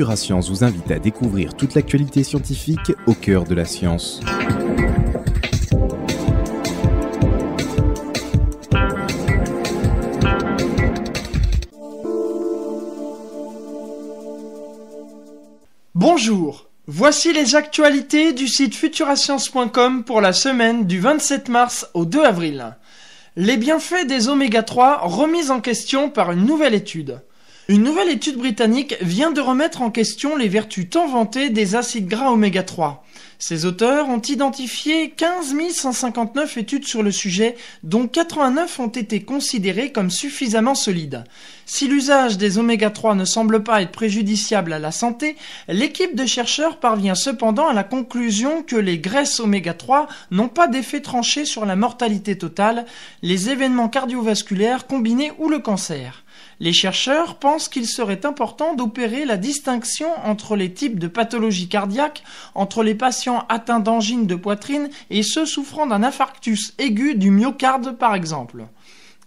Futurascience Science vous invite à découvrir toute l'actualité scientifique au cœur de la science. Bonjour, voici les actualités du site futurascience.com pour la semaine du 27 mars au 2 avril. Les bienfaits des oméga 3 remis en question par une nouvelle étude. Une nouvelle étude britannique vient de remettre en question les vertus tant vantées des acides gras oméga 3. Ces auteurs ont identifié 15 159 études sur le sujet, dont 89 ont été considérées comme suffisamment solides. Si l'usage des oméga 3 ne semble pas être préjudiciable à la santé, l'équipe de chercheurs parvient cependant à la conclusion que les graisses oméga 3 n'ont pas d'effet tranché sur la mortalité totale, les événements cardiovasculaires combinés ou le cancer. Les chercheurs pensent qu'il serait important d'opérer la distinction entre les types de pathologies cardiaques, entre les patients atteints d'angine de poitrine et ceux souffrant d'un infarctus aigu du myocarde par exemple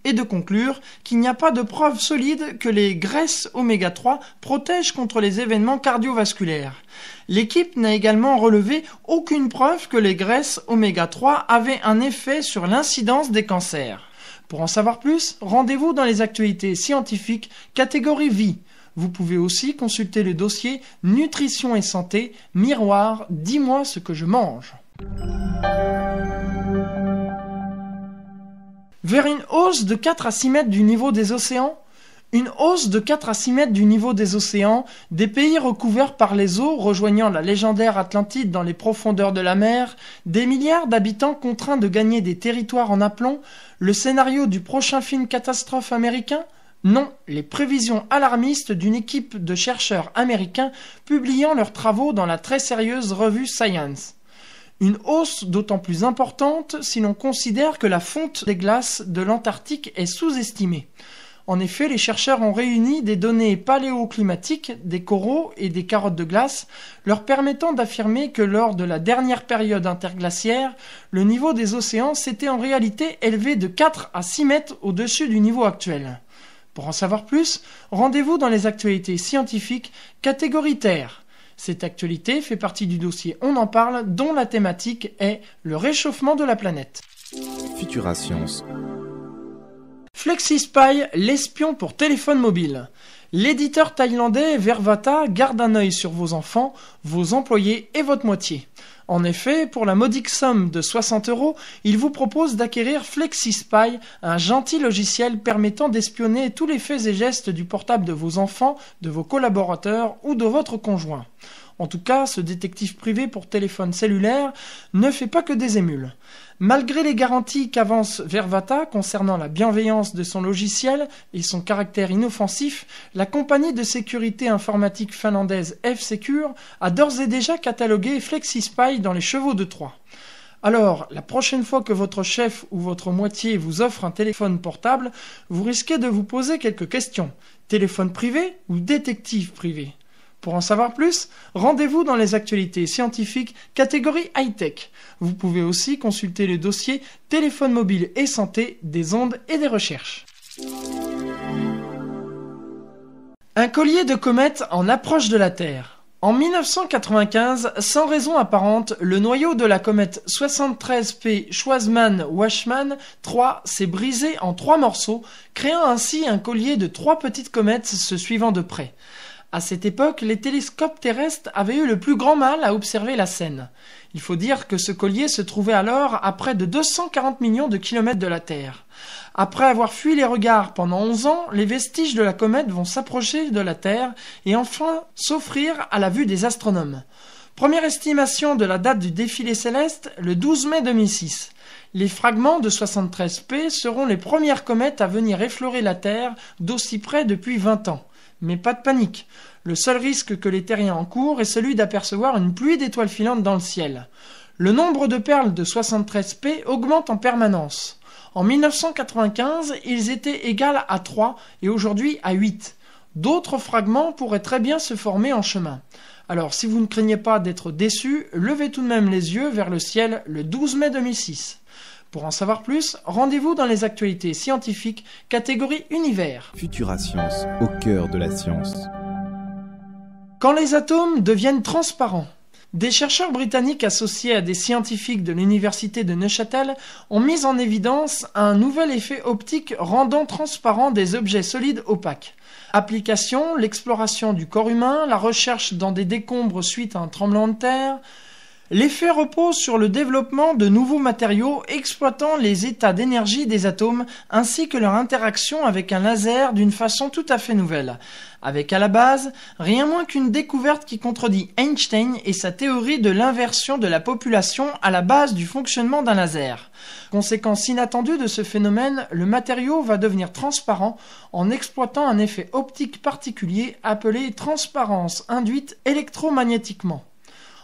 et de conclure qu'il n'y a pas de preuve solide que les graisses oméga 3 protègent contre les événements cardiovasculaires. L'équipe n'a également relevé aucune preuve que les graisses oméga 3 avaient un effet sur l'incidence des cancers. Pour en savoir plus, rendez-vous dans les actualités scientifiques catégorie vie. Vous pouvez aussi consulter le dossier Nutrition et santé, miroir, dis-moi ce que je mange. Vers une hausse de 4 à 6 mètres du niveau des océans, une hausse de 4 à 6 mètres du niveau des océans, des pays recouverts par les eaux rejoignant la légendaire Atlantide dans les profondeurs de la mer, des milliards d'habitants contraints de gagner des territoires en aplomb, le scénario du prochain film catastrophe américain non, les prévisions alarmistes d'une équipe de chercheurs américains publiant leurs travaux dans la très sérieuse revue Science. Une hausse d'autant plus importante si l'on considère que la fonte des glaces de l'Antarctique est sous-estimée. En effet, les chercheurs ont réuni des données paléoclimatiques des coraux et des carottes de glace, leur permettant d'affirmer que lors de la dernière période interglaciaire, le niveau des océans s'était en réalité élevé de 4 à 6 mètres au-dessus du niveau actuel. Pour en savoir plus, rendez-vous dans les actualités scientifiques catégoritaires. Cette actualité fait partie du dossier On en parle dont la thématique est le réchauffement de la planète. Futura Science. FlexiSpy, l'espion pour téléphone mobile. L'éditeur thaïlandais Vervata garde un œil sur vos enfants, vos employés et votre moitié. En effet, pour la modique somme de 60 euros, il vous propose d'acquérir FlexiSpy, un gentil logiciel permettant d'espionner tous les faits et gestes du portable de vos enfants, de vos collaborateurs ou de votre conjoint. En tout cas, ce détective privé pour téléphone cellulaire ne fait pas que des émules. Malgré les garanties qu'avance Vervata concernant la bienveillance de son logiciel et son caractère inoffensif, la compagnie de sécurité informatique finlandaise F-Secure a d'ores et déjà catalogué FlexiSpy dans les chevaux de Troie. Alors, la prochaine fois que votre chef ou votre moitié vous offre un téléphone portable, vous risquez de vous poser quelques questions. Téléphone privé ou détective privé pour en savoir plus, rendez-vous dans les actualités scientifiques catégorie high-tech. Vous pouvez aussi consulter le dossier Téléphone mobile et santé des ondes et des recherches. Un collier de comètes en approche de la Terre. En 1995, sans raison apparente, le noyau de la comète 73P schwazmann washman 3 s'est brisé en trois morceaux, créant ainsi un collier de trois petites comètes se suivant de près. À cette époque, les télescopes terrestres avaient eu le plus grand mal à observer la scène. Il faut dire que ce collier se trouvait alors à près de 240 millions de kilomètres de la Terre. Après avoir fui les regards pendant 11 ans, les vestiges de la comète vont s'approcher de la Terre et enfin s'offrir à la vue des astronomes. Première estimation de la date du défilé céleste, le 12 mai 2006. Les fragments de 73P seront les premières comètes à venir effleurer la Terre d'aussi près depuis 20 ans. Mais pas de panique. Le seul risque que les terriens encourent est celui d'apercevoir une pluie d'étoiles filantes dans le ciel. Le nombre de perles de 73P augmente en permanence. En 1995, ils étaient égales à 3 et aujourd'hui à 8. D'autres fragments pourraient très bien se former en chemin. Alors si vous ne craignez pas d'être déçu, levez tout de même les yeux vers le ciel le 12 mai 2006. Pour en savoir plus, rendez-vous dans les actualités scientifiques, catégorie univers. Futura Science, au cœur de la science. Quand les atomes deviennent transparents. Des chercheurs britanniques associés à des scientifiques de l'université de Neuchâtel ont mis en évidence un nouvel effet optique rendant transparent des objets solides opaques. Application, l'exploration du corps humain, la recherche dans des décombres suite à un tremblement de terre, L'effet repose sur le développement de nouveaux matériaux exploitant les états d'énergie des atomes ainsi que leur interaction avec un laser d'une façon tout à fait nouvelle, avec à la base rien moins qu'une découverte qui contredit Einstein et sa théorie de l'inversion de la population à la base du fonctionnement d'un laser. Conséquence inattendue de ce phénomène, le matériau va devenir transparent en exploitant un effet optique particulier appelé transparence induite électromagnétiquement.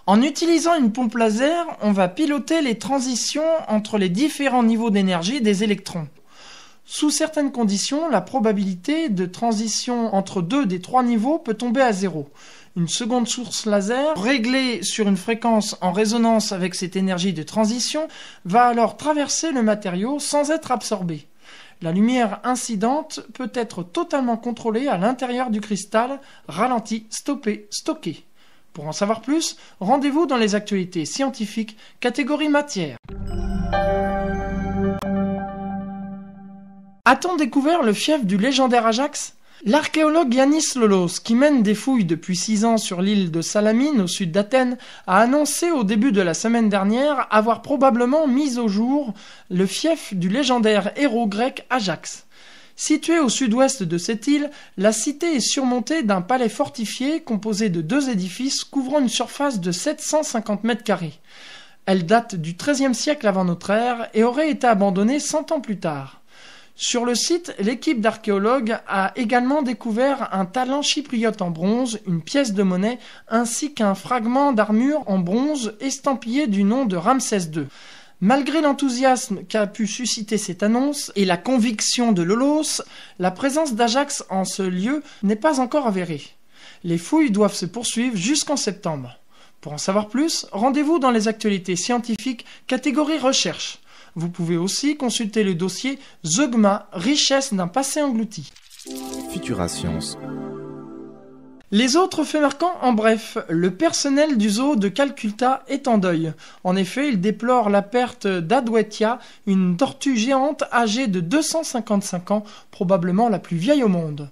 En utilisant une pompe laser, on va piloter les transitions entre les différents niveaux d'énergie des électrons. Sous certaines conditions, la probabilité de transition entre deux des trois niveaux peut tomber à zéro. Une seconde source laser, réglée sur une fréquence en résonance avec cette énergie de transition, va alors traverser le matériau sans être absorbée. La lumière incidente peut être totalement contrôlée à l'intérieur du cristal, ralentie, stoppée, stockée. Pour en savoir plus, rendez-vous dans les actualités scientifiques catégorie matière. A-t-on découvert le fief du légendaire Ajax L'archéologue Yanis Lolos, qui mène des fouilles depuis six ans sur l'île de Salamine au sud d'Athènes, a annoncé au début de la semaine dernière avoir probablement mis au jour le fief du légendaire héros grec Ajax. Située au sud-ouest de cette île, la cité est surmontée d'un palais fortifié composé de deux édifices couvrant une surface de 750 mètres carrés. Elle date du XIIIe siècle avant notre ère et aurait été abandonnée 100 ans plus tard. Sur le site, l'équipe d'archéologues a également découvert un talent chypriote en bronze, une pièce de monnaie, ainsi qu'un fragment d'armure en bronze estampillé du nom de Ramsès II. Malgré l'enthousiasme qu'a pu susciter cette annonce et la conviction de Lolos, la présence d'Ajax en ce lieu n'est pas encore avérée. Les fouilles doivent se poursuivre jusqu'en septembre. Pour en savoir plus, rendez-vous dans les actualités scientifiques catégorie recherche. Vous pouvez aussi consulter le dossier Zogma, richesse d'un passé englouti. Futura Science les autres faits marquants, en bref, le personnel du zoo de Calcutta est en deuil. En effet, il déplore la perte d'Adwetia, une tortue géante âgée de 255 ans, probablement la plus vieille au monde.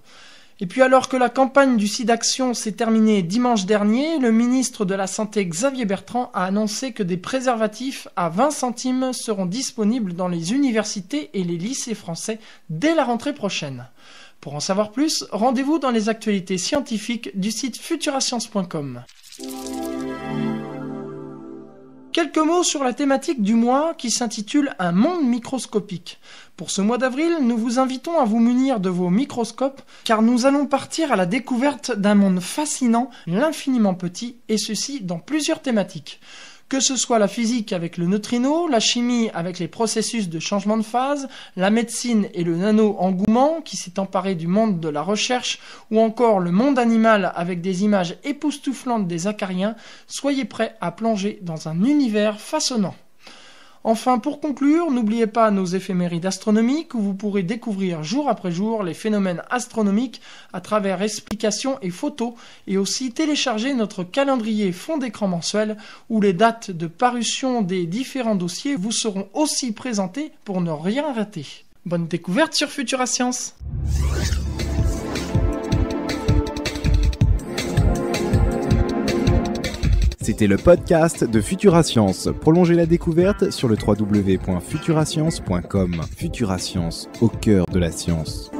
Et puis alors que la campagne du site d'action s'est terminée dimanche dernier, le ministre de la Santé Xavier Bertrand a annoncé que des préservatifs à 20 centimes seront disponibles dans les universités et les lycées français dès la rentrée prochaine. Pour en savoir plus, rendez-vous dans les actualités scientifiques du site futurascience.com. Quelques mots sur la thématique du mois qui s'intitule Un monde microscopique. Pour ce mois d'avril, nous vous invitons à vous munir de vos microscopes car nous allons partir à la découverte d'un monde fascinant, l'infiniment petit, et ceci dans plusieurs thématiques que ce soit la physique avec le neutrino, la chimie avec les processus de changement de phase, la médecine et le nano-engouement qui s'est emparé du monde de la recherche, ou encore le monde animal avec des images époustouflantes des acariens, soyez prêts à plonger dans un univers façonnant. Enfin, pour conclure, n'oubliez pas nos éphémérides astronomiques où vous pourrez découvrir jour après jour les phénomènes astronomiques à travers explications et photos et aussi télécharger notre calendrier fond d'écran mensuel où les dates de parution des différents dossiers vous seront aussi présentées pour ne rien rater. Bonne découverte sur Futura Science! C'était le podcast de Futura Science. Prolongez la découverte sur le www.futurascience.com. Futura Science, au cœur de la science.